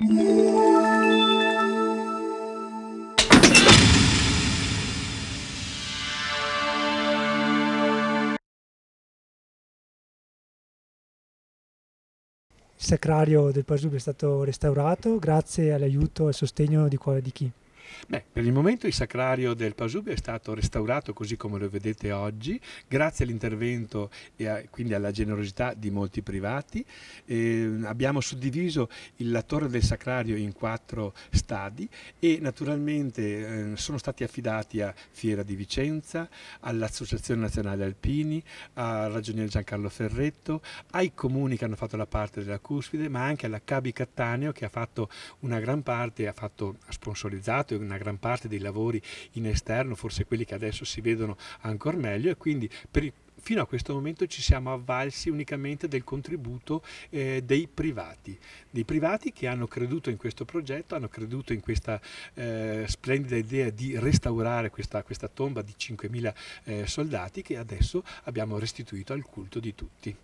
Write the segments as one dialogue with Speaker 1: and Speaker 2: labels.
Speaker 1: Il sacrario del Pasubio è stato restaurato grazie all'aiuto e al sostegno di, di chi?
Speaker 2: Beh, per il momento il sacrario del Pasubio è stato restaurato così come lo vedete oggi, grazie all'intervento e a, quindi alla generosità di molti privati. Eh, abbiamo suddiviso il, la torre del sacrario in quattro stadi e naturalmente eh, sono stati affidati a Fiera di Vicenza, all'Associazione Nazionale Alpini, a Ragioniere Giancarlo Ferretto, ai comuni che hanno fatto la parte della cuspide, ma anche alla Cabi Cattaneo che ha fatto una gran parte, ha, fatto, ha sponsorizzato una gran parte dei lavori in esterno, forse quelli che adesso si vedono ancora meglio e quindi per, fino a questo momento ci siamo avvalsi unicamente del contributo eh, dei privati, dei privati che hanno creduto in questo progetto, hanno creduto in questa eh, splendida idea di restaurare questa, questa tomba di 5.000 eh, soldati che adesso abbiamo restituito al culto di
Speaker 1: tutti.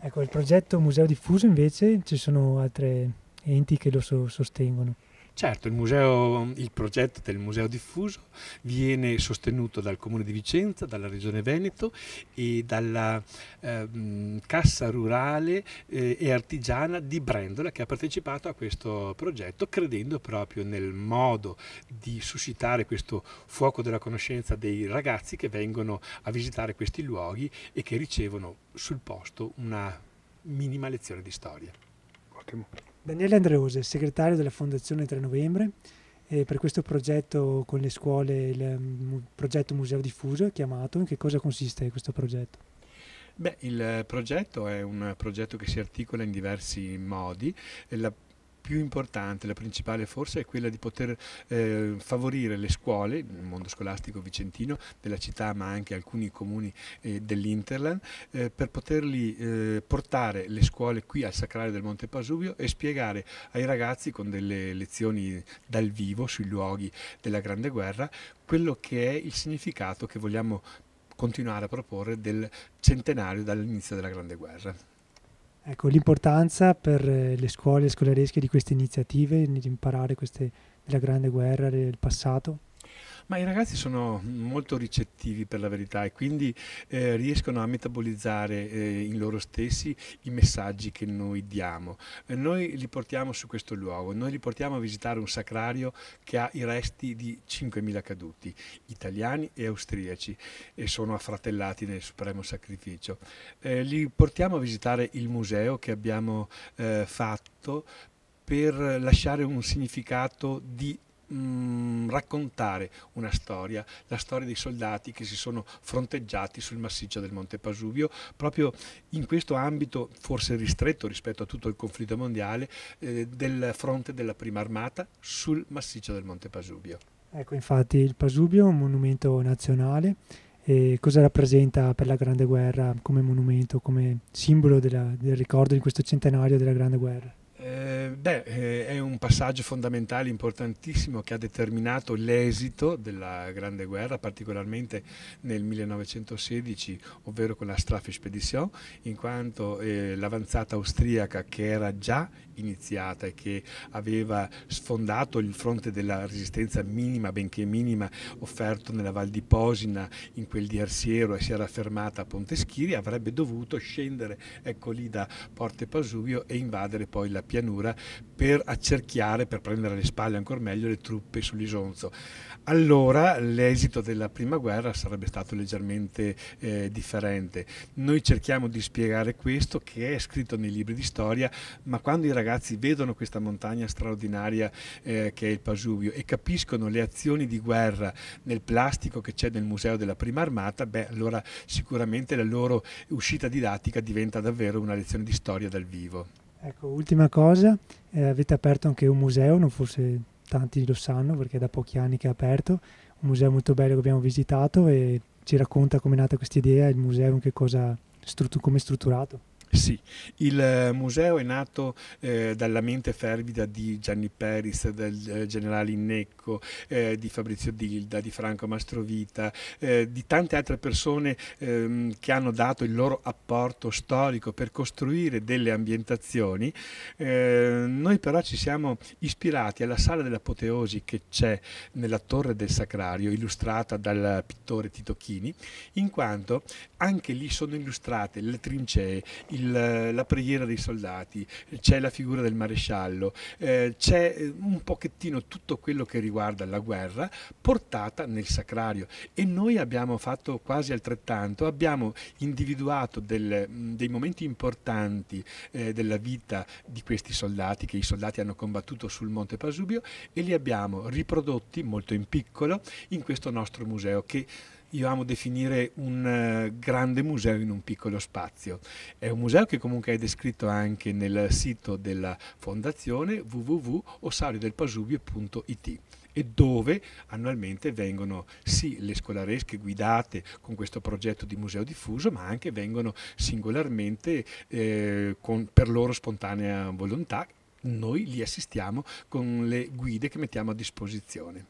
Speaker 1: Ecco, il progetto Museo Diffuso invece ci sono altri enti che lo so sostengono.
Speaker 2: Certo, il, museo, il, progetto del museo diffuso viene sostenuto dal Comune di Vicenza, dalla Regione Veneto e dalla eh, Cassa Rurale eh, e Artigiana di Brendola che ha partecipato a questo progetto credendo proprio nel modo di suscitare questo fuoco della conoscenza dei ragazzi che vengono a visitare questi luoghi e che ricevono sul posto una minima lezione di storia. Ottimo.
Speaker 1: Daniele Andreose, segretario della Fondazione 3 Novembre, e eh, per questo progetto con le scuole, il um, progetto Museo Diffuso è chiamato. In che cosa consiste questo progetto?
Speaker 2: Beh, il progetto è un progetto che si articola in diversi modi. La più importante, la principale forse, è quella di poter eh, favorire le scuole, il mondo scolastico vicentino, della città ma anche alcuni comuni eh, dell'Interland, eh, per poterli eh, portare le scuole qui al Sacrale del Monte Pasuvio e spiegare ai ragazzi con delle lezioni dal vivo sui luoghi della Grande Guerra quello che è il significato che vogliamo continuare a proporre del centenario dall'inizio della Grande Guerra.
Speaker 1: Ecco, l'importanza per eh, le scuole scolaresche di queste iniziative, di imparare queste, della Grande Guerra, del passato?
Speaker 2: Ma i ragazzi sono molto ricettivi per la verità e quindi eh, riescono a metabolizzare eh, in loro stessi i messaggi che noi diamo. Eh, noi li portiamo su questo luogo, noi li portiamo a visitare un sacrario che ha i resti di 5.000 caduti, italiani e austriaci, e sono affratellati nel supremo sacrificio. Eh, li portiamo a visitare il museo che abbiamo eh, fatto per lasciare un significato di mh, mm, raccontare una storia, la storia dei soldati che si sono fronteggiati sul massiccio del Monte Pasuvio, proprio in questo ambito forse ristretto rispetto a tutto il conflitto mondiale eh, del fronte della prima armata sul massiccio del Monte Pasuvio.
Speaker 1: Ecco, infatti il Pasubio è un monumento nazionale. E cosa rappresenta per la Grande Guerra come monumento, come simbolo della, del ricordo di questo centenario della Grande Guerra?
Speaker 2: Eh, beh, eh, è un passaggio fondamentale, importantissimo, che ha determinato l'esito della Grande Guerra, particolarmente nel 1916, ovvero con la Strafespedition, in quanto eh, l'avanzata austriaca, che era già iniziata e che aveva sfondato il fronte della resistenza minima, benché minima, offerto nella Val di Posina, in quel di Arsiero e si era fermata a Ponteschiri, avrebbe dovuto scendere ecco lì da Porte Pasuvio e invadere poi la pianura per accerchiare, per prendere alle spalle ancora meglio le truppe sull'Isonzo. Allora l'esito della prima guerra sarebbe stato leggermente eh, differente. Noi cerchiamo di spiegare questo che è scritto nei libri di storia, ma quando i ragazzi vedono questa montagna straordinaria eh, che è il Pasuvio e capiscono le azioni di guerra nel plastico che c'è nel museo della prima armata, beh allora sicuramente la loro uscita didattica diventa davvero una lezione di storia dal vivo.
Speaker 1: Ecco, ultima cosa, eh, avete aperto anche un museo, non forse tanti lo sanno perché è da pochi anni che è aperto, un museo molto bello che abbiamo visitato e ci racconta come è nata questa idea, il museo che cosa, stru- come è strutturato.
Speaker 2: Sì, il eh, museo è nato eh, dalla mente fervida di Gianni Peris, del eh, generale Innecco, eh, di Fabrizio Dilda, di Franco Mastrovita, eh, di tante altre persone ehm, che hanno dato il loro apporto storico per costruire delle ambientazioni. Ehm, noi però ci siamo ispirati alla sala dell'apoteosi che c'è nella Torre del Sacrario, illustrata dal pittore Tito Chini, in quanto anche lì sono illustrate le trincee, il, la preghiera dei soldati, c'è la figura del maresciallo, eh, c'è eh, un pochettino tutto quello che riguarda la guerra portata nel sacrario e noi abbiamo fatto quasi altrettanto, abbiamo individuato del, dei momenti importanti eh, della vita di questi soldati che i soldati hanno combattuto sul Monte Pasubio e li abbiamo riprodotti molto in piccolo in questo nostro museo che io amo definire un eh, grande museo in un piccolo spazio. È un museo che comunque è descritto anche nel sito della fondazione www.ossariodelpasubio.it e dove annualmente vengono sì le scolaresche guidate con questo progetto di museo diffuso, ma anche vengono singolarmente eh, con, per loro spontanea volontà, noi li assistiamo con le guide che mettiamo a disposizione.